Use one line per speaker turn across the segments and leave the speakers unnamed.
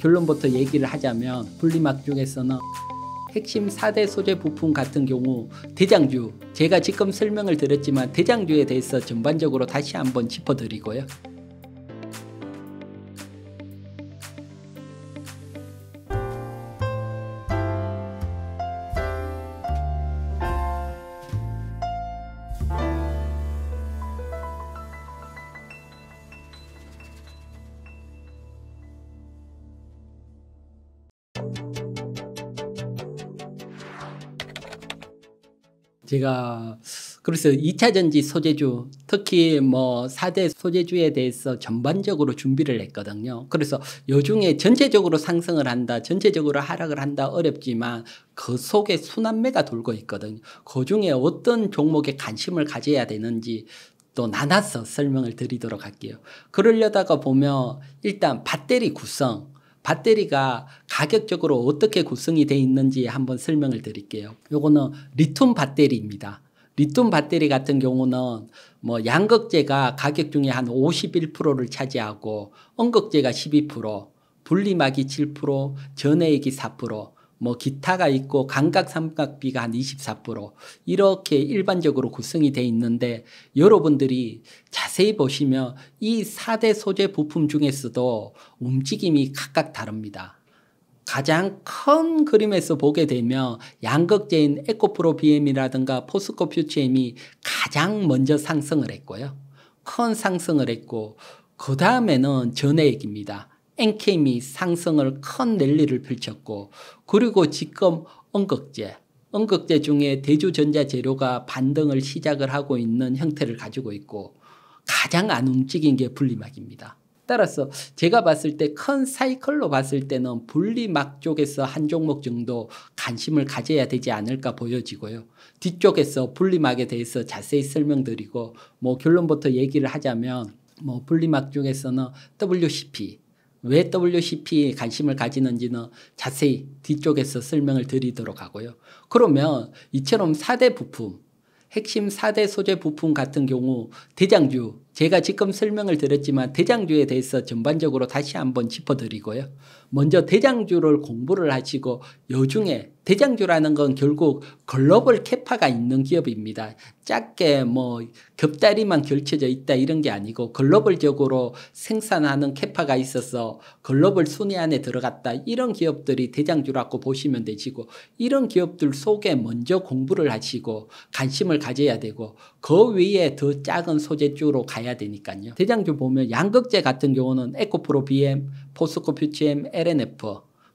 결론부터 얘기를 하자면 분리막 중에서는 핵심 4대 소재 부품 같은 경우 대장주 제가 지금 설명을 드렸지만 대장주에 대해서 전반적으로 다시 한번 짚어드리고요. 제가 그래서 2차 전지 소재주 특히 뭐 4대 소재주에 대해서 전반적으로 준비를 했거든요. 그래서 요중에 전체적으로 상승을 한다, 전체적으로 하락을 한다 어렵지만 그 속에 순환매가 돌고 있거든요. 그 중에 어떤 종목에 관심을 가져야 되는지 또 나눠서 설명을 드리도록 할게요. 그러려다가 보면 일단 배터리 구성 배터리가 가격적으로 어떻게 구성이 되어 있는지 한번 설명을 드릴게요. 요거는 리튬 배터리입니다. 리튬 배터리 같은 경우는 뭐 양극재가 가격 중에 한 51%를 차지하고 엉극재가 12%, 분리막이 7%, 전해액이 4%, 뭐 기타가 있고 감각 삼각비가 한 24% 이렇게 일반적으로 구성이 돼 있는데 여러분들이 자세히 보시면 이 4대 소재 부품 중에서도 움직임이 각각 다릅니다. 가장 큰 그림에서 보게 되면 양극재인 에코프로 BM이라든가 포스코 퓨치엠이 가장 먼저 상승을 했고요. 큰 상승을 했고 그 다음에는 전해액입니다. NK미 상승을 큰 랠리를 펼쳤고 그리고 지금 언급제 언급제 중에 대주전자 재료가 반등을 시작을 하고 있는 형태를 가지고 있고 가장 안 움직인 게 분리막입니다. 따라서 제가 봤을 때 큰 사이클로 봤을 때는 분리막 쪽에서 한 종목 정도 관심을 가져야 되지 않을까 보여지고요. 뒤쪽에서 분리막에 대해서 자세히 설명드리고 뭐 결론부터 얘기를 하자면 뭐 분리막 쪽에서는 WCP 왜 WCP에 관심을 가지는지는 자세히 뒤쪽에서 설명을 드리도록 하고요. 그러면 이처럼 4대 부품, 핵심 4대 소재 부품 같은 경우 대장주, 제가 지금 설명을 드렸지만 대장주에 대해서 전반적으로 다시 한번 짚어드리고요. 먼저 대장주를 공부를 하시고 요중에 대장주라는 건 결국 글로벌 캐파가 있는 기업입니다. 작게 뭐 겹다리만 결쳐져 있다 이런 게 아니고 글로벌적으로 생산하는 캐파가 있어서 글로벌 순위 안에 들어갔다 이런 기업들이 대장주라고 보시면 되시고 이런 기업들 속에 먼저 공부를 하시고 관심을 가져야 되고 그 위에 더 작은 소재주로 가야 되니까요. 대장주 보면 양극재 같은 경우는 에코프로 BM 포스코 퓨치엠 LNF,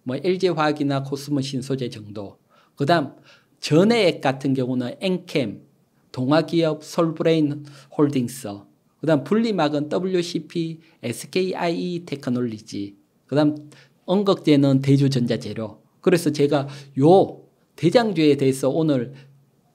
뭐 LG화학이나 코스모 신소재 정도. 그 다음 전해액 같은 경우는 엔캠, 동아기업 솔브레인 홀딩스, 그 다음 분리막은 WCP, SKIE 테크놀리지, 그 다음 언급되는 대주전자재료. 그래서 제가 요 대장주에 대해서 오늘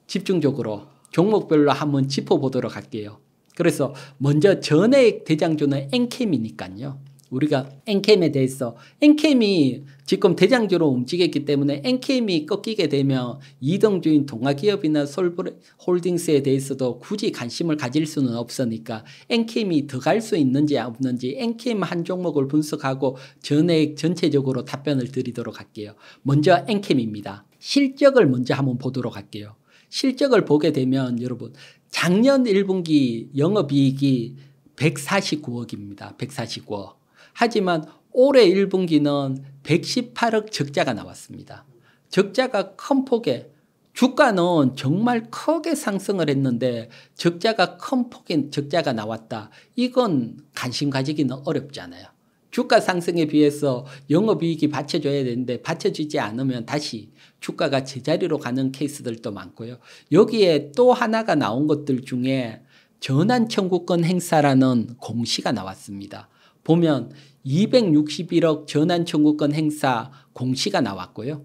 집중적으로 종목별로 한번 짚어보도록 할게요. 그래서 먼저 전액 대장주는 엔캠이니까요. 우리가 엔캠에 대해서 엔캠이 지금 대장주로 움직였기 때문에 엔캠이 꺾이게 되면 이동주인 동아기업이나 솔브레 홀딩스에 대해서도 굳이 관심을 가질 수는 없으니까 엔캠이 더 갈 수 있는지 없는지 엔캠 한 종목을 분석하고 전액 전체적으로 답변을 드리도록 할게요. 먼저 엔캠입니다. 실적을 먼저 한번 보도록 할게요. 실적을 보게 되면 여러분 작년 1분기 영업이익이 149억입니다. 149억. 하지만 올해 1분기는 118억 적자가 나왔습니다. 적자가 큰 폭에 주가는 정말 크게 상승을 했는데 적자가 큰 폭인 적자가 나왔다. 이건 관심 가지기는 어렵지 아요 주가 상승에 비해서 영업이익이 받쳐줘야 되는데 받쳐주지 않으면 다시 주가가 제자리로 가는 케이스들도 많고요. 여기에 또 하나가 나온 것들 중에 전환청구권 행사라는 공시가 나왔습니다. 보면 261억 전환 청구권 행사 공시가 나왔고요.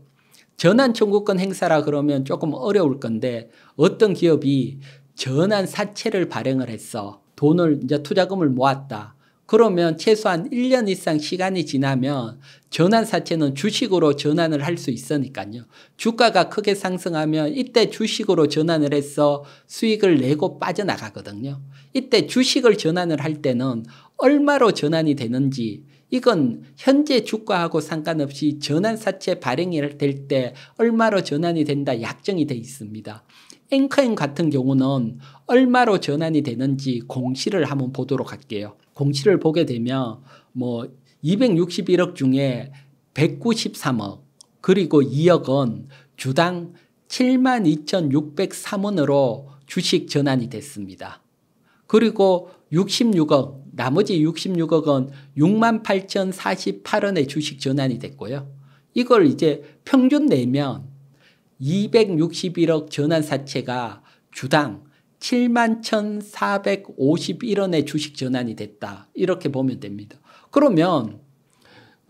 전환 청구권 행사라 그러면 조금 어려울 건데 어떤 기업이 전환 사채를 발행을 했어. 돈을 이제 투자금을 모았다. 그러면 최소한 1년 이상 시간이 지나면 전환 사채는 주식으로 전환을 할 수 있으니까요. 주가가 크게 상승하면 이때 주식으로 전환을 해서 수익을 내고 빠져나가거든요. 이때 주식을 전환을 할 때는 얼마로 전환이 되는지 이건 현재 주가하고 상관없이 전환사채 발행이 될 때 얼마로 전환이 된다 약정이 돼 있습니다. 앵커인 같은 경우는 얼마로 전환이 되는지 공시를 한번 보도록 할게요. 공시를 보게 되면 뭐 261억 중에 193억 그리고 2억은 주당 72,603원으로 주식 전환이 됐습니다. 그리고 66억 나머지 66억 원 68,048원의 주식 전환이 됐고요. 이걸 이제 평균 내면 261억 전환 사채가 주당 71,451원의 주식 전환이 됐다. 이렇게 보면 됩니다. 그러면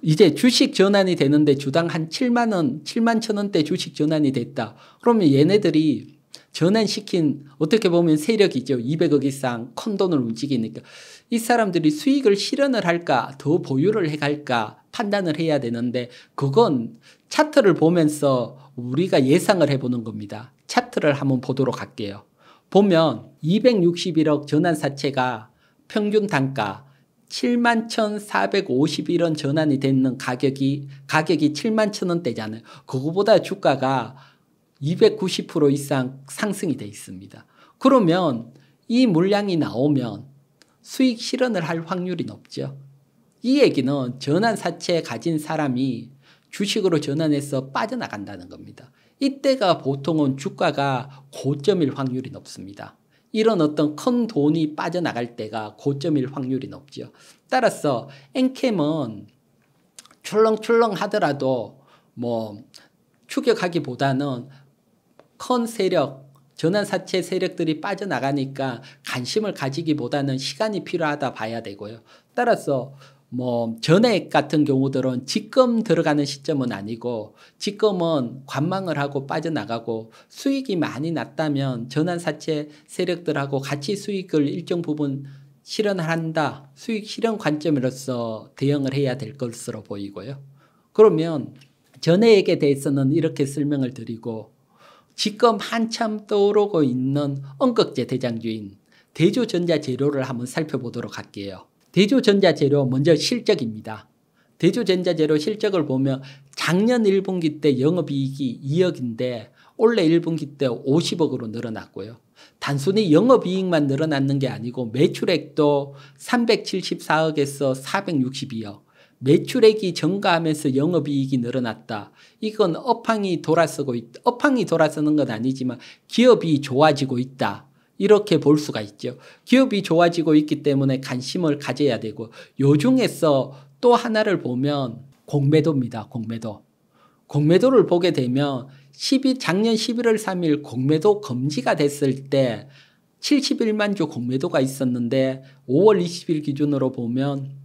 이제 주식 전환이 되는데 주당 한 7만원, 7만 1 0 0 0원대 주식 전환이 됐다. 그러면 얘네들이 전환시킨 어떻게 보면 세력이죠. 200억 이상 큰 돈을 움직이니까 이 사람들이 수익을 실현을 할까 더 보유를 해갈까 판단을 해야 되는데 그건 차트를 보면서 우리가 예상을 해보는 겁니다. 차트를 한번 보도록 할게요. 보면 261억 전환사채가 평균 단가 71,451원 전환이 되는 가격이 가격이 7 0 천원대잖아요. 그거보다 주가가 290% 이상 상승이 돼 있습니다. 그러면 이 물량이 나오면 수익 실현을 할 확률이 높죠. 이 얘기는 전환 사채 가진 사람이 주식으로 전환해서 빠져나간다는 겁니다. 이때가 보통은 주가가 고점일 확률이 높습니다. 이런 어떤 큰 돈이 빠져나갈 때가 고점일 확률이 높죠. 따라서 엔캠은 출렁출렁 하더라도 뭐 추격하기보다는 큰 세력, 전환 사채 세력들이 빠져나가니까 관심을 가지기보다는 시간이 필요하다 봐야 되고요. 따라서 뭐 전액 같은 경우들은 지금 들어가는 시점은 아니고 지금은 관망을 하고 빠져나가고 수익이 많이 났다면 전환 사채 세력들하고 같이 수익을 일정 부분 실현한다. 수익 실현 관점으로서 대응을 해야 될 것으로 보이고요. 그러면 전액에 대해서는 이렇게 설명을 드리고 지금 한참 떠오르고 있는 엉극제 대장주인 대조전자 재료를 한번 살펴보도록 할게요. 대조전자 재료 먼저 실적입니다. 대조전자 재료 실적을 보면 작년 1분기 때 영업이익이 2억인데 올해 1분기 때 50억으로 늘어났고요. 단순히 영업이익만 늘어났는 게 아니고 매출액도 374억에서 462억 매출액이 증가하면서 영업이익이 늘어났다. 이건 업황이 돌아서고 있 업황이 돌아서는 건 아니지만 기업이 좋아지고 있다. 이렇게 볼 수가 있죠. 기업이 좋아지고 있기 때문에 관심을 가져야 되고 요중에서 또 하나를 보면 공매도입니다. 공매도. 공매도를 보게 되면 12, 작년 11월 3일 공매도 검지가 됐을 때 71만 주 공매도가 있었는데 5월 20일 기준으로 보면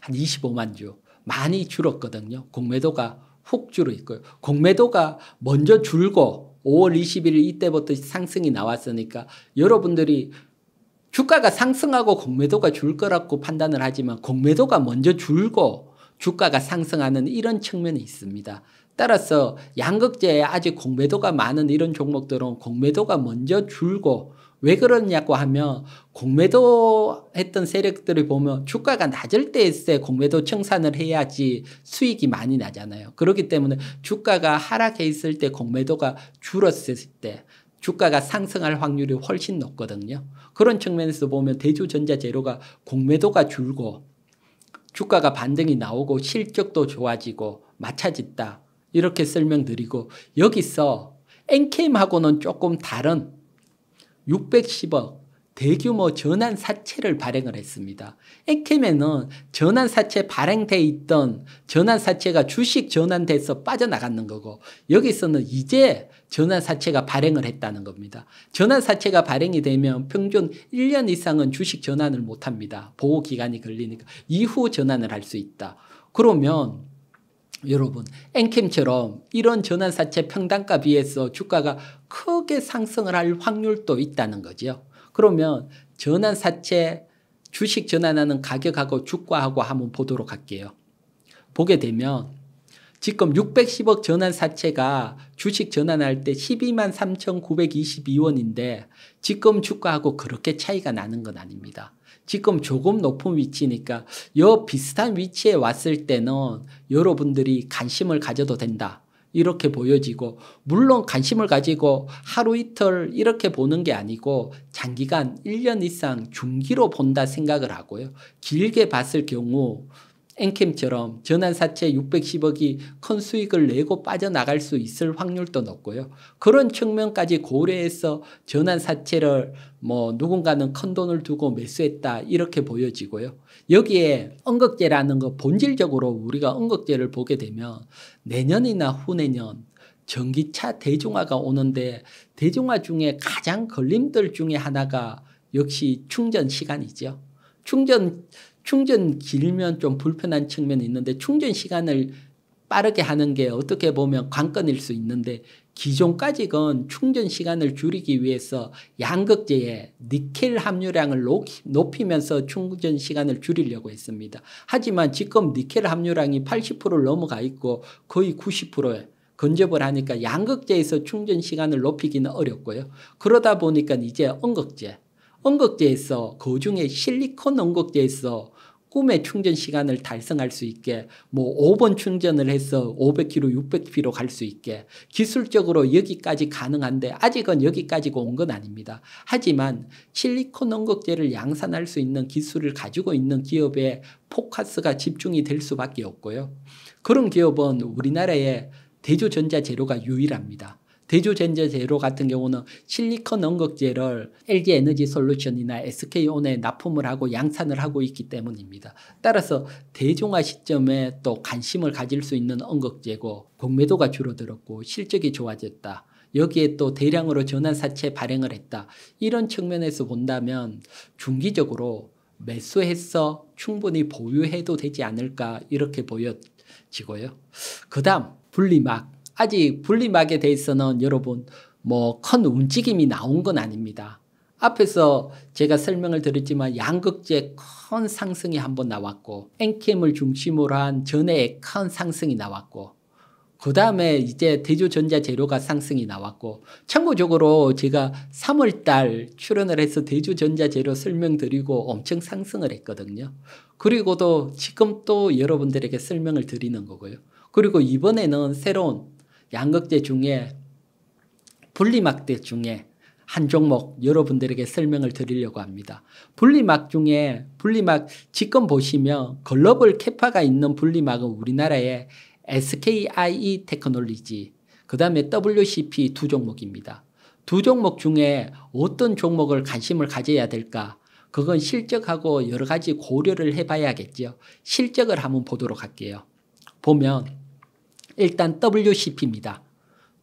한 25만 주 많이 줄었거든요. 공매도가 훅 줄어 있고요. 공매도가 먼저 줄고 5월 21일 이때부터 상승이 나왔으니까 여러분들이 주가가 상승하고 공매도가 줄 거라고 판단을 하지만 공매도가 먼저 줄고 주가가 상승하는 이런 측면이 있습니다. 따라서 양극재에 아직 공매도가 많은 이런 종목들은 공매도가 먼저 줄고 왜 그러냐고 하면 공매도 했던 세력들을 보면 주가가 낮을 때에 공매도 청산을 해야지 수익이 많이 나잖아요. 그렇기 때문에 주가가 하락해 있을 때 공매도가 줄었을 때 주가가 상승할 확률이 훨씬 높거든요. 그런 측면에서 보면 대주전자재료가 공매도가 줄고 주가가 반등이 나오고 실적도 좋아지고 마찬짓다 이렇게 설명드리고 여기서 엔케임하고는 조금 다른 610억 대규모 전환 사채를 발행을 했습니다. 엔캠에는 전환 사채 발행돼 있던 전환 사채가 주식 전환돼서 빠져나갔는 거고 여기서는 이제 전환 사채가 발행을 했다는 겁니다. 전환 사채가 발행이 되면 평균 1년 이상은 주식 전환을 못합니다. 보호 기간이 걸리니까 이후 전환을 할 수 있다. 그러면 여러분, 엔캠처럼 이런 전환사채 평단가 비해서 주가가 크게 상승을 할 확률도 있다는 거죠. 그러면 전환사채 주식 전환하는 가격하고 주가하고 한번 보도록 할게요. 보게 되면 지금 610억 전환사채가 주식 전환할 때 123,922원인데 지금 주가하고 그렇게 차이가 나는 건 아닙니다. 지금 조금 높은 위치니까 요 비슷한 위치에 왔을 때는 여러분들이 관심을 가져도 된다. 이렇게 보여지고 물론 관심을 가지고 하루 이틀 이렇게 보는 게 아니고 장기간 1년 이상 중기로 본다 생각을 하고요. 길게 봤을 경우 엔캠처럼 전환사채 610억이 큰 수익을 내고 빠져나갈 수 있을 확률도 높고요. 그런 측면까지 고려해서 전환사채를 뭐 누군가는 큰 돈을 두고 매수했다 이렇게 보여지고요. 여기에 언급제라는 거 본질적으로 우리가 언급제를 보게 되면 내년이나 후내년 전기차 대중화가 오는데 대중화 중에 가장 걸림돌 중에 하나가 역시 충전 시간이죠. 충전 충전 길면 좀 불편한 측면이 있는데 충전 시간을 빠르게 하는 게 어떻게 보면 관건일 수 있는데 기존까지건 충전 시간을 줄이기 위해서 양극재에 니켈 함유량을 높이면서 충전 시간을 줄이려고 했습니다. 하지만 지금 니켈 함유량이 80%를 넘어가 있고 거의 90%에 건접을 하니까 양극재에서 충전 시간을 높이기는 어렵고요. 그러다 보니까 이제 엉극재, 엉극재에서 그중에 실리콘 엉극재에서 꿈의 충전 시간을 달성할 수 있게 뭐 5번 충전을 해서 500km, 600km 갈수 있게 기술적으로 여기까지 가능한데 아직은 여기까지가 온건 아닙니다. 하지만 실리콘 원곡제를 양산할 수 있는 기술을 가지고 있는 기업에 포커스가 집중이 될 수밖에 없고요. 그런 기업은 우리나라에 대조전자 재료가 유일합니다. 대조전자재료 같은 경우는 실리콘 언극제를 LG 에너지 솔루션이나 SK온에 납품을 하고 양산을 하고 있기 때문입니다. 따라서 대중화 시점에 또 관심을 가질 수 있는 언극제고 공매도가 줄어들었고 실적이 좋아졌다. 여기에 또 대량으로 전환사채 발행을 했다. 이런 측면에서 본다면 중기적으로 매수해서 충분히 보유해도 되지 않을까 이렇게 보여지고요. 그 다음 분리막 아직 분리막에 대해서는 여러분 뭐 큰 움직임이 나온 건 아닙니다. 앞에서 제가 설명을 드렸지만 양극재 큰 상승이 한번 나왔고 엔캠을 중심으로 한 전에 큰 상승이 나왔고 그 다음에 이제 대조전자 재료가 상승이 나왔고 참고적으로 제가 3월달 출연을 해서 대조전자 재료 설명드리고 엄청 상승을 했거든요. 그리고도 지금 또 여러분들에게 설명을 드리는 거고요. 그리고 이번에는 새로운 양극재 중에 분리막대 중에 한 종목 여러분들에게 설명을 드리려고 합니다. 분리막 중에 분리막 지금 보시면 글로벌 캐파가 있는 분리막은 우리나라의 SKIE 테크놀로지 그 다음에 WCP 두 종목입니다. 두 종목 중에 어떤 종목을 관심을 가져야 될까? 그건 실적하고 여러 가지 고려를 해봐야겠죠. 실적을 한번 보도록 할게요. 보면 일단 WCP입니다.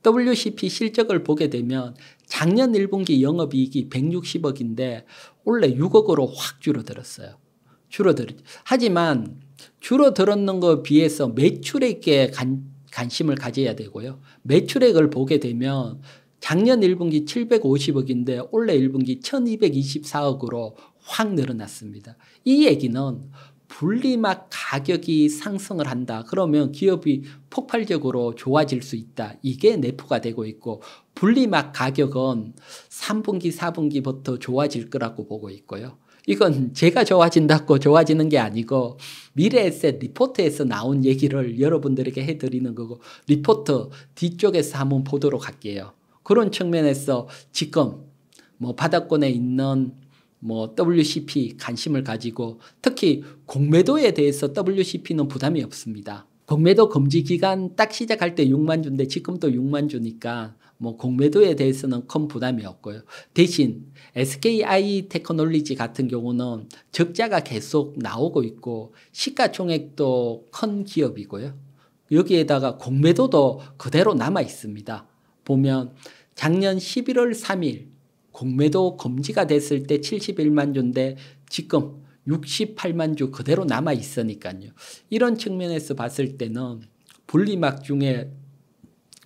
WCP 실적을 보게 되면 작년 1분기 영업이익이 160억인데 원래 6억으로 확 줄어들었어요. 줄어들었 하지만 줄어들었는 거 비해서 매출액에 간, 관심을 가져야 되고요. 매출액을 보게 되면 작년 1분기 750억인데 올해 1분기 1224억으로 확 늘어났습니다. 이 얘기는 분리막 가격이 상승을 한다. 그러면 기업이 폭발적으로 좋아질 수 있다. 이게 내포가 되고 있고 분리막 가격은 3분기, 4분기부터 좋아질 거라고 보고 있고요. 이건 제가 좋아진다고 좋아지는 게 아니고 미래에셋 리포트에서 나온 얘기를 여러분들에게 해드리는 거고 리포트 뒤쪽에서 한번 보도록 할게요. 그런 측면에서 지금 뭐 바닥권에 있는 뭐 WCP 관심을 가지고 특히 공매도에 대해서 WCP는 부담이 없습니다. 공매도 금지 기간 딱 시작할 때 6만 주인데 지금도 6만 주니까 뭐 공매도에 대해서는 큰 부담이 없고요. 대신 SKI 테크놀리지 같은 경우는 적자가 계속 나오고 있고 시가총액도 큰 기업이고요. 여기에다가 공매도도 그대로 남아 있습니다. 보면 작년 11월 3일 공매도 금지가 됐을 때 71만 주인데 지금 68만 주 그대로 남아 있으니까요. 이런 측면에서 봤을 때는 분리막 중에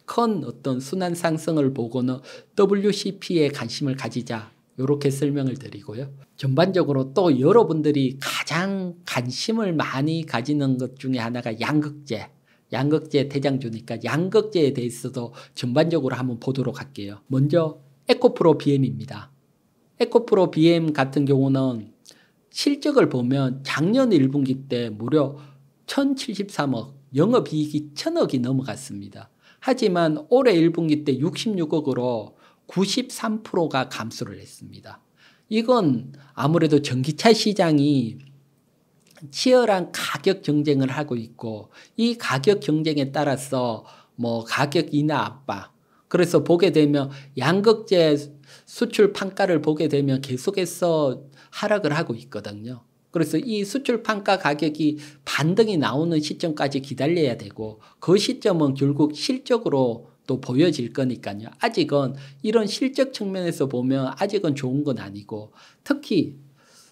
큰 어떤 순환 상승을 보고는 WCP에 관심을 가지자 이렇게 설명을 드리고요. 전반적으로 또 여러분들이 가장 관심을 많이 가지는 것 중에 하나가 양극재. 양극재 대장주니까 양극재에 대해서도 전반적으로 한번 보도록 할게요. 먼저 에코프로 BM입니다. 에코프로 BM 같은 경우는 실적을 보면 작년 1분기 때 무려 1073억, 영업이익이 1000억이 넘어갔습니다. 하지만 올해 1분기 때 66억으로 93%가 감소를 했습니다. 이건 아무래도 전기차 시장이 치열한 가격 경쟁을 하고 있고 이 가격 경쟁에 따라서 뭐 가격 인하 압박, 그래서 보게 되면 양극재 수출 판가를 보게 되면 계속해서 하락을 하고 있거든요. 그래서 이 수출 판가 가격이 반등이 나오는 시점까지 기다려야 되고 그 시점은 결국 실적으로 또 보여질 거니까요. 아직은 이런 실적 측면에서 보면 아직은 좋은 건 아니고 특히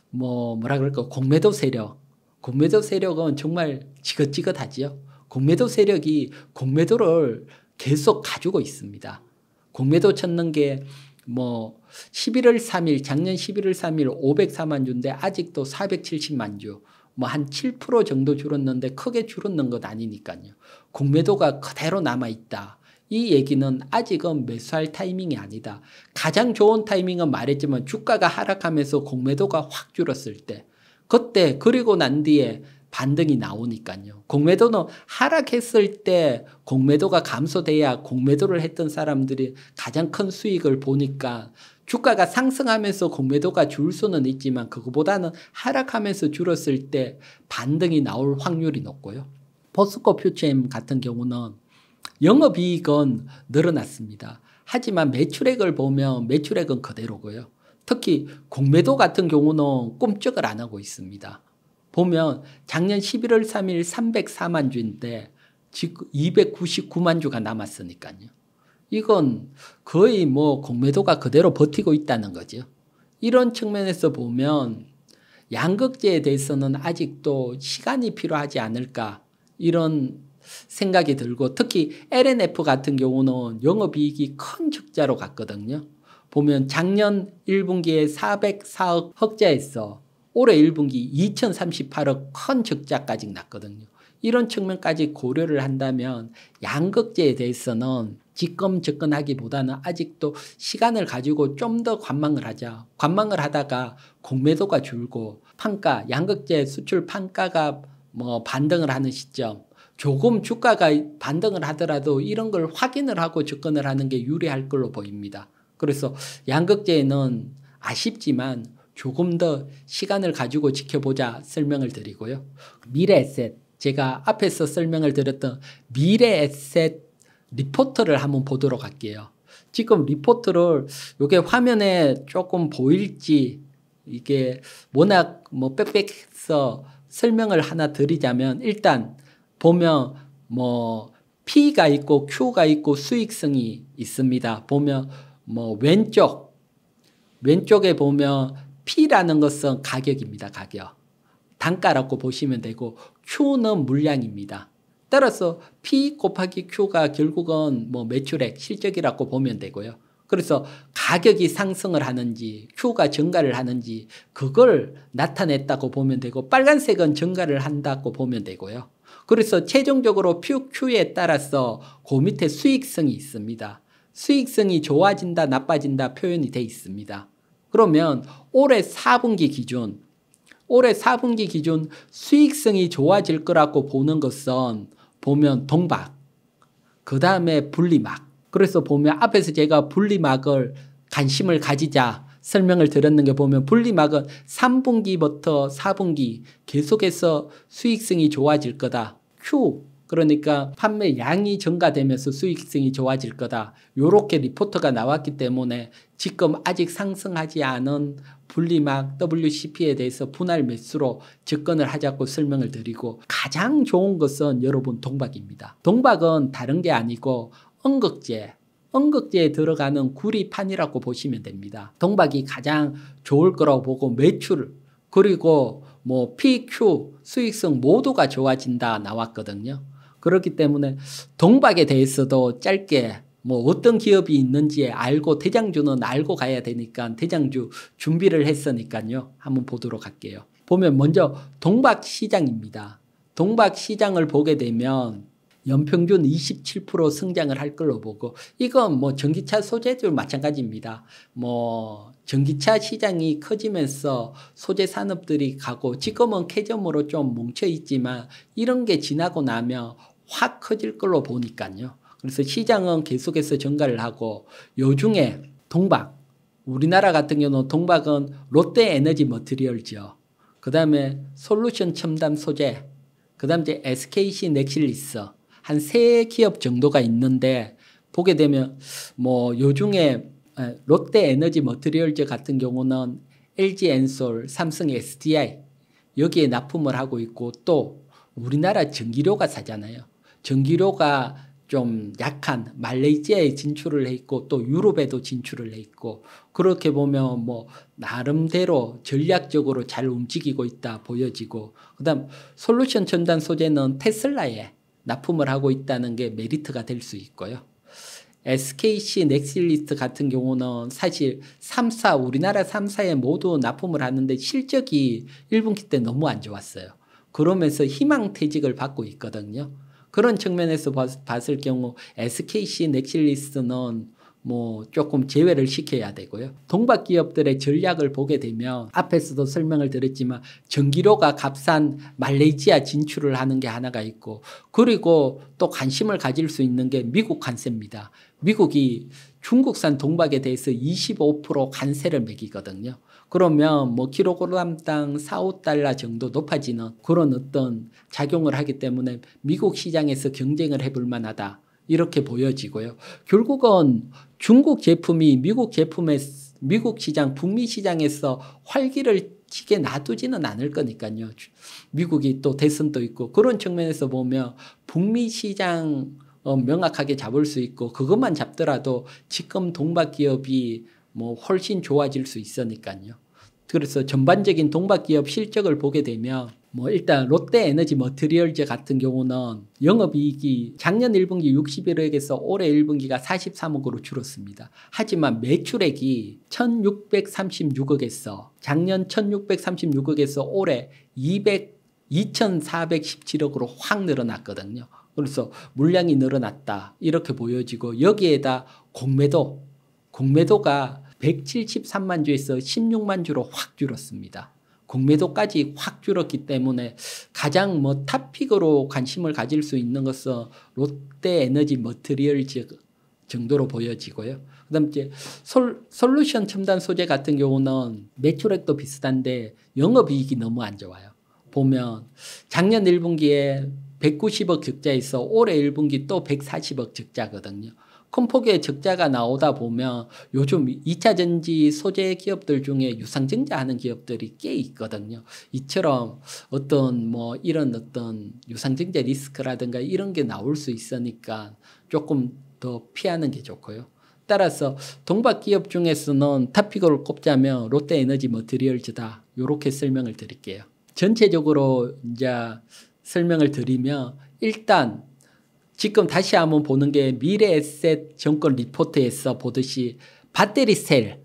뭐 뭐라 그럴까 공매도 세력 공매도 세력은 정말 지긋지긋하지요. 공매도 세력이 공매도를 계속 가지고 있습니다. 공매도 쳤는 게 뭐 11월 3일 작년 11월 3일 504만 주인데 아직도 470만 주. 뭐 한 7% 정도 줄었는데 크게 줄었는 것 아니니까요. 공매도가 그대로 남아 있다. 이 얘기는 아직은 매수할 타이밍이 아니다. 가장 좋은 타이밍은 말했지만 주가가 하락하면서 공매도가 확 줄었을 때. 그때 그리고 난 뒤에 반등이 나오니까요. 공매도는 하락했을 때 공매도가 감소돼야 공매도를 했던 사람들이 가장 큰 수익을 보니까 주가가 상승하면서 공매도가 줄 수는 있지만 그거보다는 하락하면서 줄었을 때 반등이 나올 확률이 높고요. 포스코 퓨처엠 같은 경우는 영업이익은 늘어났습니다. 하지만 매출액을 보면 매출액은 그대로고요. 특히 공매도 같은 경우는 꿈쩍을안 하고 있습니다. 보면 작년 11월 3일 304만 주인데 지금 299만 주가 남았으니까요. 이건 거의 뭐 공매도가 그대로 버티고 있다는 거죠. 이런 측면에서 보면 양극재에 대해서는 아직도 시간이 필요하지 않을까 이런 생각이 들고 특히 LNF 같은 경우는 영업이익이 큰 적자로 갔거든요. 보면 작년 1분기에 404억 흑자에서 올해 1분기 2038억 큰 적자까지 났거든요. 이런 측면까지 고려를 한다면 양극재에 대해서는 지금 접근하기보다는 아직도 시간을 가지고 좀 더 관망을 하자. 관망을 하다가 공매도가 줄고 판가, 양극재 수출 판가가 뭐 반등을 하는 시점, 조금 주가가 반등을 하더라도 이런 걸 확인을 하고 접근을 하는 게 유리할 걸로 보입니다. 그래서 양극재는 아쉽지만 조금 더 시간을 가지고 지켜보자 설명을 드리고요. 미래 에셋 제가 앞에서 설명을 드렸던 미래 에셋 리포트를 한번 보도록 할게요. 지금 리포트를 이게 화면에 조금 보일지 이게 워낙 뭐 빽빽해서 설명을 하나 드리자면 일단 보면 뭐 P가 있고 Q가 있고 수익성이 있습니다. 보면 뭐 왼쪽 왼쪽에 보면 P라는 것은 가격입니다. 가격. 단가라고 보시면 되고 Q는 물량입니다. 따라서 P 곱하기 Q가 결국은 뭐 매출액, 실적이라고 보면 되고요. 그래서 가격이 상승을 하는지 Q가 증가를 하는지 그걸 나타냈다고 보면 되고 빨간색은 증가를 한다고 보면 되고요. 그래서 최종적으로 Q, Q에 따라서 그 밑에 수익성이 있습니다. 수익성이 좋아진다, 나빠진다 표현이 돼 있습니다. 그러면 올해 4분기 기준 올해 4분기 기준 수익성이 좋아질 거라고 보는 것은 보면 동박 그 다음에 분리막 그래서 보면 앞에서 제가 분리막을 관심을 가지자 설명을 드렸는 게 보면 분리막은 3분기부터 4분기 계속해서 수익성이 좋아질 거다. Q 그러니까 판매 량이 증가되면서 수익성이 좋아질 거다. 요렇게 리포트가 나왔기 때문에 지금 아직 상승하지 않은 분리막 WCP에 대해서 분할 매수로 접근을 하자고 설명을 드리고 가장 좋은 것은 여러분 동박입니다. 동박은 다른 게 아니고 응극제응극제에 들어가는 구리판이라고 보시면 됩니다. 동박이 가장 좋을 거라고 보고 매출 그리고 뭐 PQ 수익성 모두가 좋아진다 나왔거든요. 그렇기 때문에 동박에 대해서도 짧게 뭐 어떤 기업이 있는지 알고 대장주는 알고 가야 되니까 대장주 준비를 했으니까요. 한번 보도록 할게요. 보면 먼저 동박 시장입니다. 동박 시장을 보게 되면 연평균 27% 성장을 할 걸로 보고 이건 뭐 전기차 소재도 마찬가지입니다. 뭐 전기차 시장이 커지면서 소재 산업들이 가고 지금은 캐점으로 좀 뭉쳐 있지만 이런 게 지나고 나면 확 커질 걸로 보니까요. 그래서 시장은 계속해서 증가를 하고 요중에 동박 우리나라 같은 경우는 동박은 롯데 에너지 머트리얼요그 다음에 솔루션 첨단 소재, 그 다음에 이제 SKC 넥실리스 한 세 기업 정도가 있는데 보게 되면 뭐 요중에 롯데 에너지 머트리얼즈 같은 경우는 LG 엔솔, 삼성 SDI 여기에 납품을 하고 있고 또 우리나라 전기료가 사잖아요. 전기료가 좀 약한 말레이시아에 진출을 해 있고 또 유럽에도 진출을 해 있고 그렇게 보면 뭐 나름대로 전략적으로 잘 움직이고 있다 보여지고 그다음 솔루션 전단 소재는 테슬라에 납품을 하고 있다는 게 메리트가 될 수 있고요. SKC 넥실리스트 같은 경우는 사실 3사 우리나라 3사에 모두 납품을 하는데 실적이 1분기 때 너무 안 좋았어요. 그러면서 희망퇴직을 받고 있거든요. 그런 측면에서 봤을 경우 SKC 넥실리스는 뭐 조금 제외를 시켜야 되고요. 동박 기업들의 전략을 보게 되면 앞에서도 설명을 드렸지만 전기료가 값싼 말레이시아 진출을 하는 게 하나가 있고 그리고 또 관심을 가질 수 있는 게 미국 관세입니다. 미국이 중국산 동박에 대해서 25% 관세를 매기거든요. 그러면 뭐 킬로그램당 4, 5달러 정도 높아지는 그런 어떤 작용을 하기 때문에 미국 시장에서 경쟁을 해볼 만하다. 이렇게 보여지고요. 결국은 중국 제품이 미국 제품에 미국 시장, 북미 시장에서 활기를 지게 놔두지는 않을 거니까요. 미국이 또 대선도 있고 그런 측면에서 보면 북미 시장 어, 명확하게 잡을 수 있고 그것만 잡더라도 지금 동박 기업이 뭐 훨씬 좋아질 수 있으니까요. 그래서 전반적인 동박기업 실적을 보게 되면 뭐 일단 롯데에너지 머트리얼즈 같은 경우는 영업이익이 작년 1분기 61억에서 올해 1분기가 43억으로 줄었습니다. 하지만 매출액이 1636억에서 작년 1636억에서 올해 200 2417억으로 확 늘어났거든요. 그래서 물량이 늘어났다 이렇게 보여지고 여기에다 공매도 공매도가 173만 주에서 16만 주로 확 줄었습니다. 공매도까지 확 줄었기 때문에 가장 뭐 탑픽으로 관심을 가질 수 있는 것은 롯데 에너지 머트리얼 정도로 보여지고요. 그 다음 이제 솔, 솔루션 첨단 소재 같은 경우는 매출액도 비슷한데 영업이익이 너무 안 좋아요. 보면 작년 1분기에 190억 적자에서 올해 1분기 또 140억 적자거든요. 큰 폭의 적자가 나오다 보면 요즘 2차 전지 소재 기업들 중에 유상증자 하는 기업들이 꽤 있거든요. 이처럼 어떤 뭐 이런 어떤 유상증자 리스크라든가 이런 게 나올 수 있으니까 조금 더 피하는 게 좋고요. 따라서 동박 기업 중에서는 탑픽을 꼽자면 롯데 에너지 머티리얼즈다. 요렇게 설명을 드릴게요. 전체적으로 이제 설명을 드리면 일단 지금 다시 한번 보는 게 미래에셋 정권 리포트에서 보듯이 배터리 셀,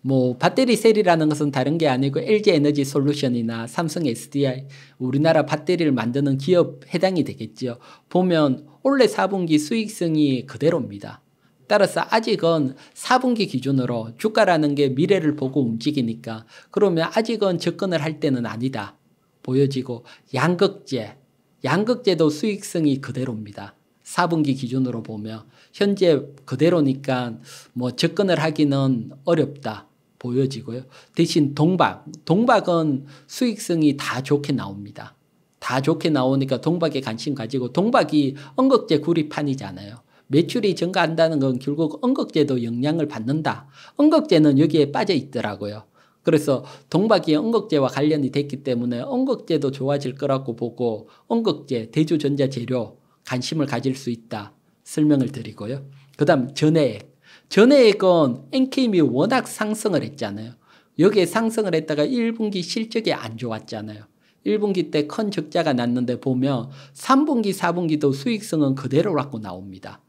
뭐 배터리 셀이라는 것은 다른 게 아니고 LG 에너지 솔루션이나 삼성 SDI 우리나라 배터리를 만드는 기업 해당이 되겠죠. 보면 올해 4분기 수익성이 그대로입니다. 따라서 아직은 4분기 기준으로 주가라는 게 미래를 보고 움직이니까 그러면 아직은 접근을 할 때는 아니다. 보여지고 양극재, 양극재도 수익성이 그대로입니다. 4분기 기준으로 보면 현재 그대로니까 뭐 접근을 하기는 어렵다 보여지고요. 대신 동박, 동박은 수익성이 다 좋게 나옵니다. 다 좋게 나오니까 동박에 관심 가지고 동박이 언급제 구리판이잖아요. 매출이 증가한다는 건 결국 언급제도 영향을 받는다. 언급제는 여기에 빠져 있더라고요. 그래서 동박이 언급제와 관련이 됐기 때문에 언급제도 좋아질 거라고 보고 언급제, 대주전자재료 관심을 가질 수 있다 설명을 드리고요. 그 다음 전해액. 전해액은 n k 임이 워낙 상승을 했잖아요. 여기에 상승을 했다가 1분기 실적이 안 좋았잖아요. 1분기 때 큰 적자가 났는데 보면 3분기, 4분기도 수익성은 그대로라고 나옵니다.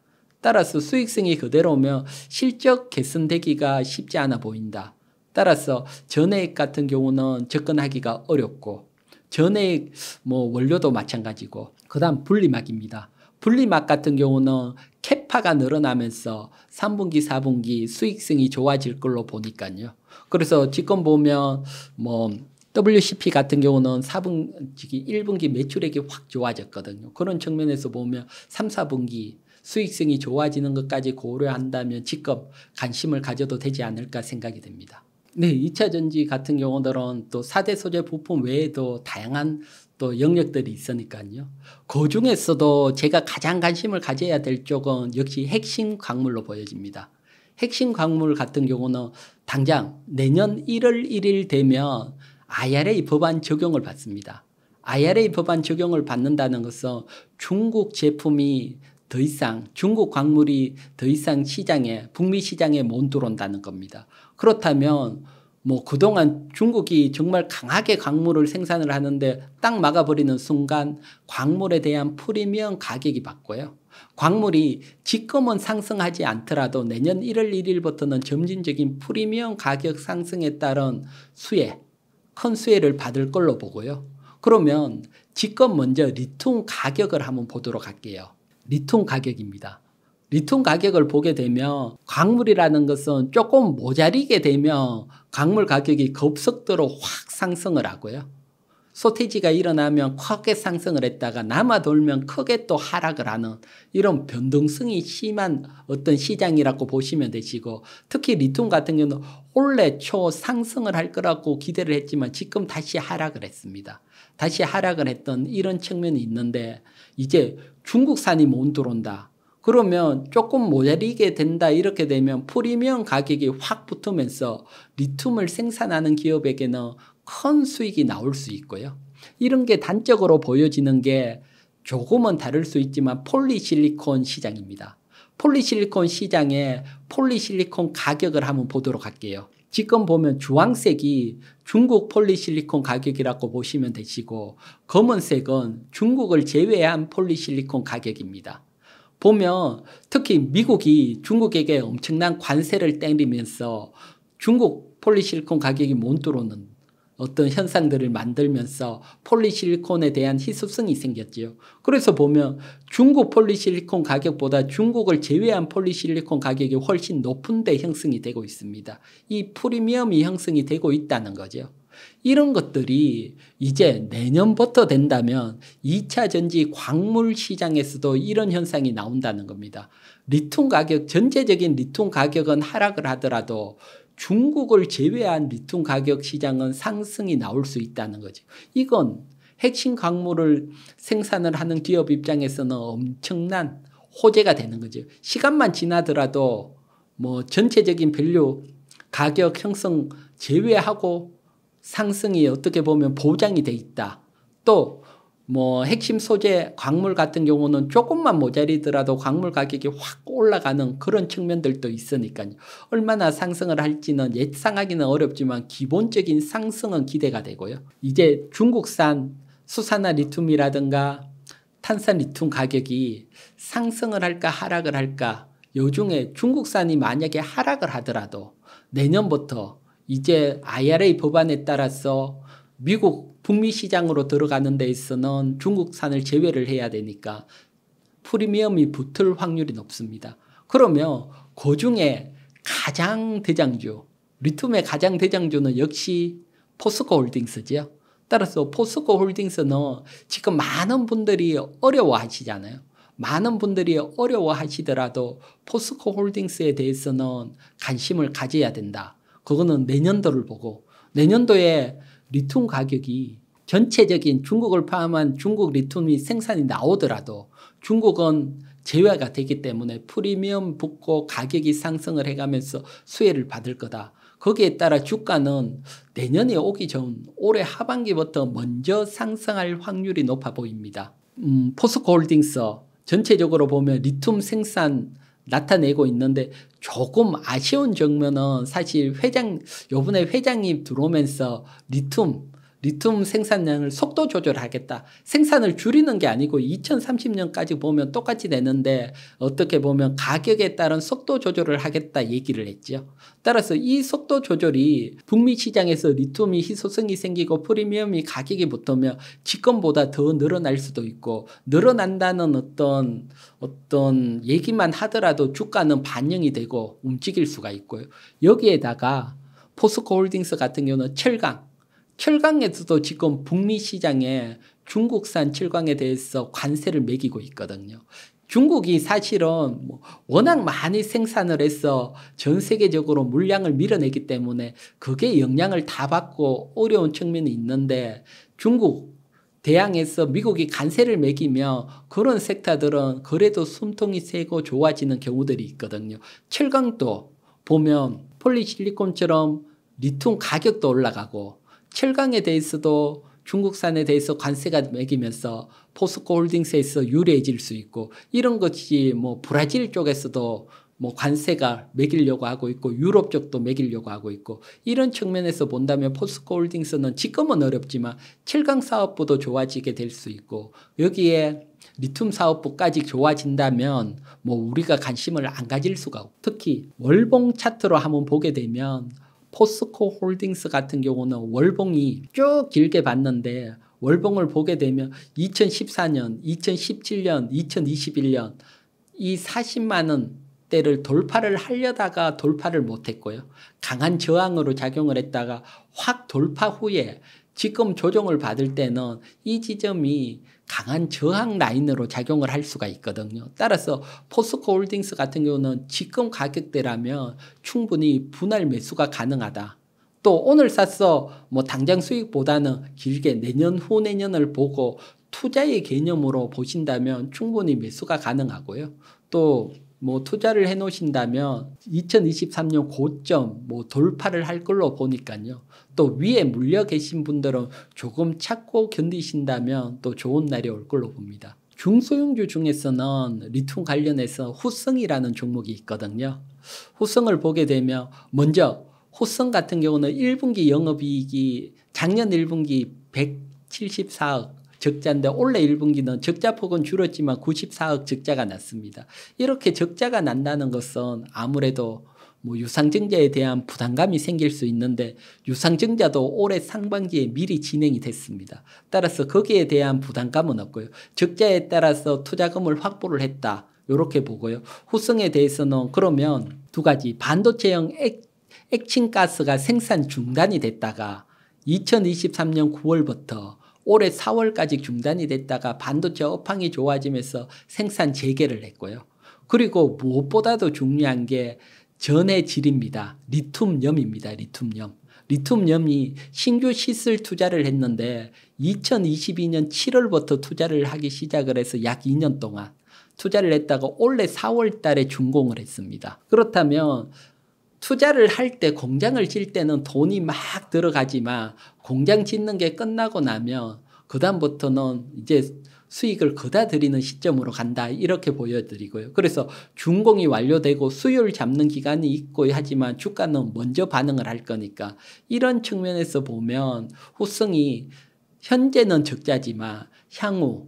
따라서 수익성이 그대로면 실적 개선되기가 쉽지 않아 보인다. 따라서 전액 같은 경우는 접근하기가 어렵고 전액 뭐 원료도 마찬가지고 그 다음 분리막입니다. 분리막 같은 경우는 캐파가 늘어나면서 3분기, 4분기 수익성이 좋아질 걸로 보니까요. 그래서 지금 보면 뭐 WCP 같은 경우는 4분기, 1분기 매출액이 확 좋아졌거든요. 그런 측면에서 보면 3, 4분기 수익성이 좋아지는 것까지 고려한다면 지금 관심을 가져도 되지 않을까 생각이 됩니다. 네, 2차 전지 같은 경우들은 또 4대 소재 부품 외에도 다양한 또 영역들이 있으니까요. 그 중에서도 제가 가장 관심을 가져야 될 쪽은 역시 핵심 광물로 보여집니다. 핵심 광물 같은 경우는 당장 내년 1월 1일 되면 IRA 법안 적용을 받습니다. IRA 법안 적용을 받는다는 것은 중국 제품이 더 이상 중국 광물이 더 이상 시장에 북미 시장에 못 들어온다는 겁니다. 그렇다면 뭐 그동안 중국이 정말 강하게 광물을 생산을 하는데 딱 막아버리는 순간 광물에 대한 프리미엄 가격이 바꿔요. 광물이 지금은 상승하지 않더라도 내년 1월 1일부터는 점진적인 프리미엄 가격 상승에 따른 수혜, 큰 수혜를 받을 걸로 보고요. 그러면 지금 먼저 리튬 가격을 한번 보도록 할게요. 리튬 가격입니다. 리튬 가격을 보게 되면 광물이라는 것은 조금 모자리게 되면 광물 가격이 급속도로 확 상승을 하고요. 소태지가 일어나면 크게 상승을 했다가 남아 돌면 크게 또 하락을 하는 이런 변동성이 심한 어떤 시장이라고 보시면 되시고 특히 리튬 같은 경우는 올해 초 상승을 할 거라고 기대를 했지만 지금 다시 하락을 했습니다. 다시 하락을 했던 이런 측면이 있는데 이제 중국산이 못 들어온다. 그러면 조금 모자리게 된다 이렇게 되면 프리미엄 가격이 확 붙으면서 리튬을 생산하는 기업에게는 큰 수익이 나올 수 있고요. 이런 게 단적으로 보여지는 게 조금은 다를 수 있지만 폴리실리콘 시장입니다. 폴리실리콘 시장에 폴리실리콘 가격을 한번 보도록 할게요. 지금 보면 주황색이 중국 폴리실리콘 가격이라고 보시면 되시고 검은색은 중국을 제외한 폴리실리콘 가격입니다. 보면 특히 미국이 중국에게 엄청난 관세를 때리면서 중국 폴리실리콘 가격이 못 들어오는 어떤 현상들을 만들면서 폴리실리콘에 대한 희소성이 생겼지요. 그래서 보면 중국 폴리실리콘 가격보다 중국을 제외한 폴리실리콘 가격이 훨씬 높은데 형성이 되고 있습니다. 이 프리미엄이 형성이 되고 있다는 거죠. 이런 것들이 이제 내년부터 된다면 2차 전지 광물 시장에서도 이런 현상이 나온다는 겁니다. 리튬 가격, 전체적인 리튬 가격은 하락을 하더라도 중국을 제외한 리튬 가격 시장은 상승이 나올 수 있다는 거죠. 이건 핵심 광물을 생산을 하는 기업 입장에서는 엄청난 호재가 되는 거죠. 시간만 지나더라도 뭐 전체적인 밸류 가격 형성 제외하고 상승이 어떻게 보면 보장이 돼 있다. 또 뭐 핵심 소재 광물 같은 경우는 조금만 모자리더라도 광물 가격이 확 올라가는 그런 측면들도 있으니까요. 얼마나 상승을 할지는 예상하기는 어렵지만 기본적인 상승은 기대가 되고요. 이제 중국산 수산화 리튬이라든가 탄산 리튬 가격이 상승을 할까 하락을 할까 요중에 중국산이 만약에 하락을 하더라도 내년부터 이제 IRA 법안에 따라서 미국 북미 시장으로 들어가는 데 있어서는 중국산을 제외를 해야 되니까 프리미엄이 붙을 확률이 높습니다. 그러면 그 중에 가장 대장주, 리튬의 가장 대장주는 역시 포스코 홀딩스죠 따라서 포스코 홀딩스는 지금 많은 분들이 어려워하시잖아요. 많은 분들이 어려워하시더라도 포스코 홀딩스에 대해서는 관심을 가져야 된다. 그거는 내년도를 보고 내년도에 리튬 가격이 전체적인 중국을 포함한 중국 리튬이 생산이 나오더라도 중국은 제외가 되기 때문에 프리미엄 붙고 가격이 상승을 해가면서 수혜를 받을 거다. 거기에 따라 주가는 내년에 오기 전 올해 하반기부터 먼저 상승할 확률이 높아 보입니다. 음, 포스코 홀딩스 전체적으로 보면 리튬 생산 나타내고 있는데 조금 아쉬운 정면은 사실 회장 요번에 회장님 들어오면서 리툼 리튬 생산량을 속도 조절하겠다. 생산을 줄이는 게 아니고 2030년까지 보면 똑같이 되는데 어떻게 보면 가격에 따른 속도 조절을 하겠다 얘기를 했죠. 따라서 이 속도 조절이 북미 시장에서 리튬이 희소성이 생기고 프리미엄이 가격이 붙으면 지금보다더 늘어날 수도 있고 늘어난다는 어떤 어떤 얘기만 하더라도 주가는 반영이 되고 움직일 수가 있고요. 여기에다가 포스코 홀딩스 같은 경우는 철강 철강에서도 지금 북미 시장에 중국산 철강에 대해서 관세를 매기고 있거든요. 중국이 사실은 뭐 워낙 많이 생산을 해서 전 세계적으로 물량을 밀어내기 때문에 그게 영향을 다 받고 어려운 측면이 있는데 중국 대항에서 미국이 관세를 매기며 그런 섹터들은 그래도 숨통이 세고 좋아지는 경우들이 있거든요. 철강도 보면 폴리실리콘처럼 리튬 가격도 올라가고 철강에 대해서도 중국산에 대해서 관세가 매기면서 포스코 홀딩스에 서 유리해질 수 있고 이런 것이 뭐 브라질 쪽에서도 뭐 관세가 매기려고 하고 있고 유럽 쪽도 매기려고 하고 있고 이런 측면에서 본다면 포스코 홀딩스는 지금은 어렵지만 철강 사업부도 좋아지게 될 수 있고 여기에 리튬 사업부까지 좋아진다면 뭐 우리가 관심을 안 가질 수가 없고 특히 월봉 차트로 한번 보게 되면 포스코 홀딩스 같은 경우는 월봉이 쭉 길게 봤는데 월봉을 보게 되면 2014년, 2017년, 2021년 이 40만 원대를 돌파를 하려다가 돌파를 못했고요. 강한 저항으로 작용을 했다가 확 돌파 후에 지금 조정을 받을 때는 이 지점이 강한 저항 라인으로 작용을 할 수가 있거든요. 따라서 포스코 홀딩스 같은 경우는 지금 가격대라면 충분히 분할 매수가 가능하다. 또 오늘 샀어 뭐 당장 수익보다는 길게 내년 후 내년을 보고 투자의 개념으로 보신다면 충분히 매수가 가능하고요. 또뭐 투자를 해 놓으신다면 2023년 고점 뭐 돌파를 할 걸로 보니까요. 또 위에 물려 계신 분들은 조금 찾고 견디신다면 또 좋은 날이 올 걸로 봅니다. 중소형주 중에서는 리튬 관련해서 후성이라는 종목이 있거든요. 후성을 보게 되면 먼저 후성 같은 경우는 1분기 영업이익이 작년 1분기 174억 적자인데 올해 1분기는 적자폭은 줄었지만 94억 적자가 났습니다. 이렇게 적자가 난다는 것은 아무래도 뭐 유상증자에 대한 부담감이 생길 수 있는데 유상증자도 올해 상반기에 미리 진행이 됐습니다. 따라서 거기에 대한 부담감은 없고요. 적자에 따라서 투자금을 확보를 했다. 이렇게 보고요. 후성에 대해서는 그러면 두 가지 반도체형 액, 액친가스가 생산 중단이 됐다가 2023년 9월부터 올해 4월까지 중단이 됐다가 반도체 업황이 좋아지면서 생산 재개를 했고요. 그리고 무엇보다도 중요한 게 전의 질입니다. 리튬염입니다. 리튬염. 리튬염이 신규 시설 투자를 했는데 2022년 7월부터 투자를 하기 시작을 해서 약 2년 동안 투자를 했다가 올해 4월 달에 준공을 했습니다. 그렇다면 투자를 할 때 공장을 칠 때는 돈이 막 들어가지만 공장 짓는 게 끝나고 나면 그다음부터는 이제 수익을 거다 드리는 시점으로 간다 이렇게 보여드리고요. 그래서 준공이 완료되고 수요를 잡는 기간이 있고 하지만 주가는 먼저 반응을 할 거니까 이런 측면에서 보면 호성이 현재는 적자지만 향후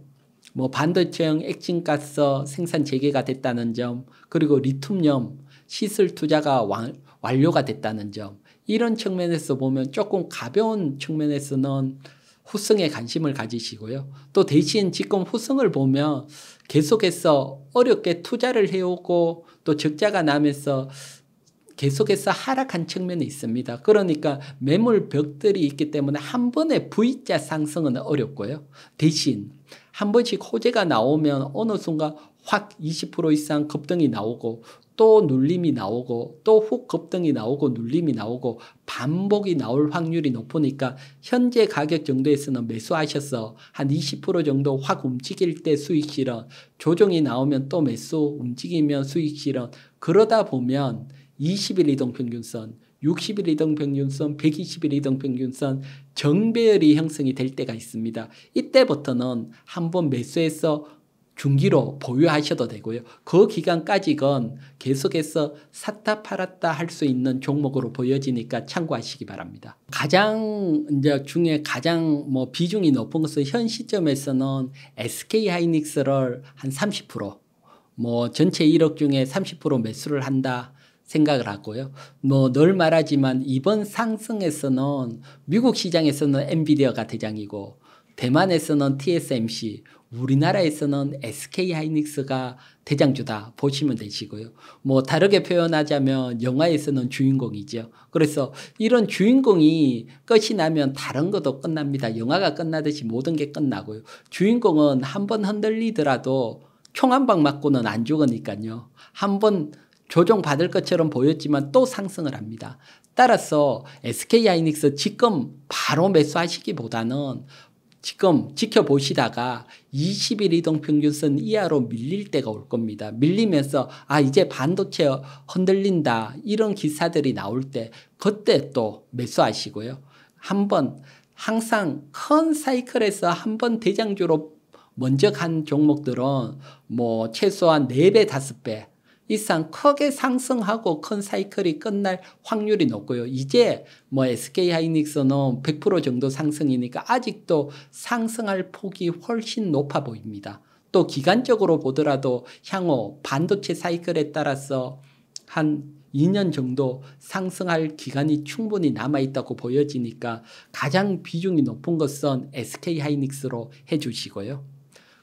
뭐 반도체형 액진가스 생산 재개가 됐다는 점 그리고 리튬염 시설 투자가 완료가 됐다는 점 이런 측면에서 보면 조금 가벼운 측면에서는 후성에 관심을 가지시고요. 또 대신 지금 후성을 보면 계속해서 어렵게 투자를 해오고 또 적자가 나면서 계속해서 하락한 측면이 있습니다. 그러니까 매물 벽들이 있기 때문에 한 번에 V자 상승은 어렵고요. 대신 한 번씩 호재가 나오면 어느 순간 확 20% 이상 급등이 나오고 또 눌림이 나오고 또훅 급등이 나오고 눌림이 나오고 반복이 나올 확률이 높으니까 현재 가격 정도에서는 매수하셔서 한 20% 정도 확 움직일 때 수익 실현 조정이 나오면 또 매수 움직이면 수익 실현 그러다 보면 20일 이동평균선 60일 이동평균선, 120일 이동평균선 정배열이 형성이 될 때가 있습니다. 이때부터는 한 번 매수해서 중기로 보유하셔도 되고요. 그 기간까지건 계속해서 샀다 팔았다 할 수 있는 종목으로 보여지니까 참고하시기 바랍니다. 가장 이제 중에 가장 뭐 비중이 높은 것은 현 시점에서는 SK 하이닉스를 한 30%뭐 전체 1억 중에 30% 매수를 한다. 생각을 하고요. 뭐 늘 말하지만 이번 상승에서는 미국 시장에서는 엔비디아가 대장이고 대만에서는 TSMC, 우리나라에서는 SK 하이닉스가 대장주다 보시면 되시고요. 뭐 다르게 표현하자면 영화에서는 주인공이죠. 그래서 이런 주인공이 끝이 나면 다른 것도 끝납니다. 영화가 끝나듯이 모든 게 끝나고요. 주인공은 한 번 흔들리더라도 총 한 방 맞고는 안 죽으니까요. 한 번 조정받을 것처럼 보였지만 또 상승을 합니다. 따라서 SK 하이닉스 지금 바로 매수하시기보다는 지금 지켜보시다가 20일 이동평균선 이하로 밀릴 때가 올 겁니다. 밀리면서 아 이제 반도체 흔들린다 이런 기사들이 나올 때 그때 또 매수하시고요. 한 번 항상 큰 사이클에서 한 번 대장주로 먼저 간 종목들은 뭐 최소한 4배, 5배 이상 크게 상승하고 큰 사이클이 끝날 확률이 높고요. 이제 뭐 SK 하이닉스는 100% 정도 상승이니까 아직도 상승할 폭이 훨씬 높아 보입니다. 또 기간적으로 보더라도 향후 반도체 사이클에 따라서 한 2년 정도 상승할 기간이 충분히 남아있다고 보여지니까 가장 비중이 높은 것은 SK하이닉스로 해주시고요.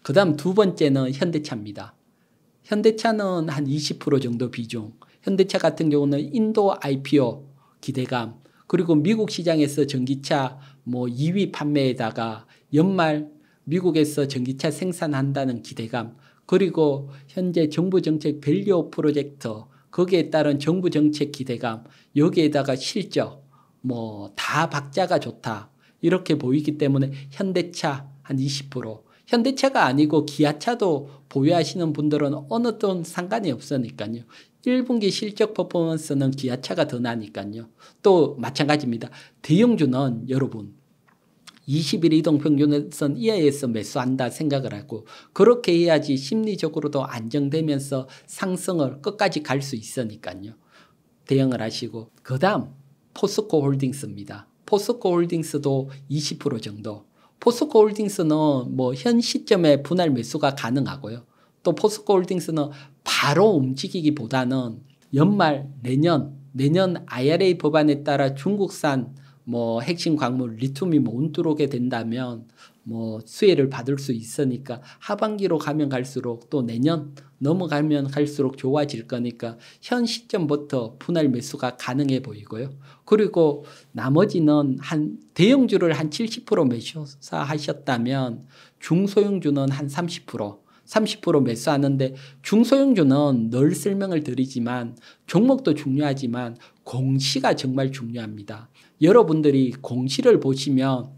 그 다음 두 번째는 현대차입니다. 현대차는 한 20% 정도 비중, 현대차 같은 경우는 인도 IPO 기대감, 그리고 미국 시장에서 전기차 뭐 2위 판매에다가 연말 미국에서 전기차 생산한다는 기대감, 그리고 현재 정부 정책 밸류 프로젝트, 거기에 따른 정부 정책 기대감, 여기에다가 실적, 뭐 다 박자가 좋다. 이렇게 보이기 때문에 현대차 한 20%, 현대차가 아니고 기아차도 보유하시는 분들은 어느 돈 상관이 없으니까요. 1분기 실적 퍼포먼스는 기아차가 더 나니까요. 또 마찬가지입니다. 대형주는 여러분 20일 이동 평균선 이하에서 매수한다 생각을 하고 그렇게 해야지 심리적으로도 안정되면서 상승을 끝까지 갈 수 있으니까요. 대응을 하시고 그 다음 포스코 홀딩스입니다. 포스코 홀딩스도 20% 정도 포스코 홀딩스는 뭐 현 시점에 분할 매수가 가능하고요. 또 포스코 홀딩스는 바로 움직이기보다는 연말 내년 내년 IRA 법안에 따라 중국산 뭐 핵심 광물 리튬이 못 들어오게 된다면 뭐 수혜를 받을 수 있으니까 하반기로 가면 갈수록 또 내년 넘어가면 갈수록 좋아질 거니까 현 시점부터 분할 매수가 가능해 보이고요. 그리고 나머지는 한 대형주를 한 70% 매수사 하셨다면 중소형주는 한 30%, 30% 매수하는데 중소형주는 늘 설명을 드리지만 종목도 중요하지만 공시가 정말 중요합니다. 여러분들이 공시를 보시면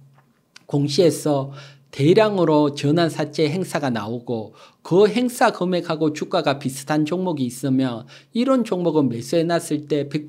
공시에서 대량으로 전환 사채 행사가 나오고 그 행사 금액하고 주가가 비슷한 종목이 있으면 이런 종목은 매수해놨을 때 100%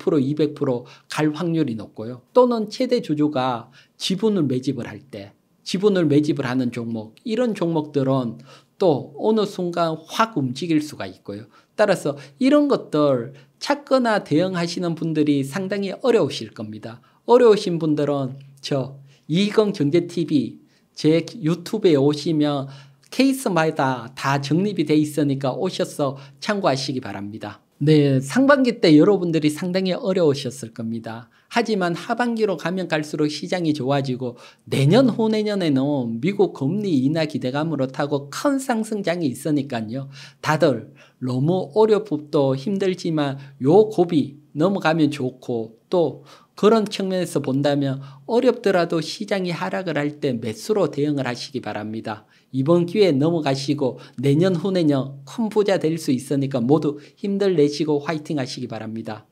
200%갈 확률이 높고요. 또는 최대 주주가 지분을 매집을 할 때 지분을 매집을 하는 종목 이런 종목들은 또 어느 순간 확 움직일 수가 있고요. 따라서 이런 것들 찾거나 대응하시는 분들이 상당히 어려우실 겁니다. 어려우신 분들은 저 이희경 경제TV 제 유튜브에 오시면 케이스마다 다 정립이 돼 있으니까 오셔서 참고하시기 바랍니다. 네, 상반기 때 여러분들이 상당히 어려우셨을 겁니다. 하지만 하반기로 가면 갈수록 시장이 좋아지고 내년 후내년에는 미국 금리 인하 기대감으로 타고 큰 상승장이 있으니까요. 다들 너무 어렵고 힘들지만 요 고비 넘어가면 좋고 또 그런 측면에서 본다면 어렵더라도 시장이 하락을 할 때 매수로 대응을 하시기 바랍니다. 이번 기회에 넘어가시고 내년 후내년 큰 부자 될 수 있으니까 모두 힘들 내시고 화이팅 하시기 바랍니다.